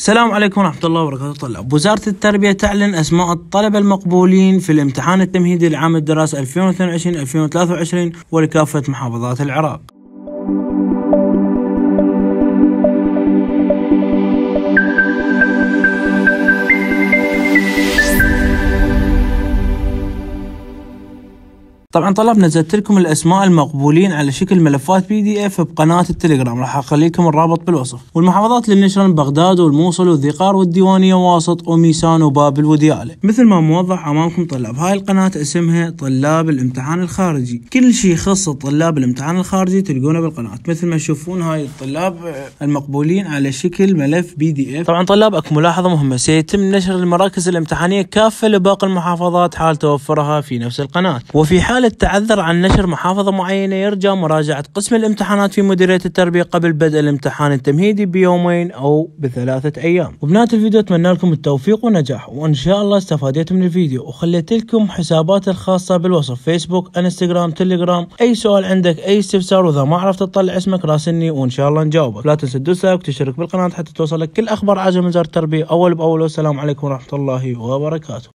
السلام عليكم ورحمة الله وبركاته طلاب وزارة التربية تعلن أسماء الطلبة المقبولين في الامتحان التمهيدي لعام الدراسة 2022-2023 ولكافة محافظات العراق طبعا طلاب نزلت لكم الاسماء المقبولين على شكل ملفات بي دي اف بقناه التليجرام راح اخلي لكم الرابط بالوصف والمحافظات اللي نشرن بغداد والموصل والذقار والديوانيه واسط وميسان وبابل ودياله مثل ما موضح امامكم طلاب هاي القناه اسمها طلاب الامتحان الخارجي كل شيء يخص طلاب الامتحان الخارجي تلقونه بالقناه مثل ما تشوفون هاي الطلاب المقبولين على شكل ملف بي دي اف طبعا طلاب اكو ملاحظه مهمه سيتم نشر المراكز الامتحانيه كافه لباقي المحافظات حال توفرها في نفس القناه وفي حال التعذر عن نشر محافظة معينة يرجى مراجعة قسم الامتحانات في مديرية التربية قبل بدء الامتحان التمهيدي بيومين أو بثلاثة أيام وبنات الفيديو أتمنى لكم التوفيق ونجاح وإن شاء الله استفاديتم من الفيديو وخليت لكم حسابات الخاصة بالوصف فيسبوك انستغرام تليجرام أي سؤال عندك أي استفسار وإذا ما عرفت تطلع اسمك راسلني وإن شاء الله نجاوبك لا تنسى تدوس لايك وتشترك بالقناة حتى توصلك كل أخبار عاجل من وزارة التربية أول بأول والسلام عليكم ورحمة الله وبركاته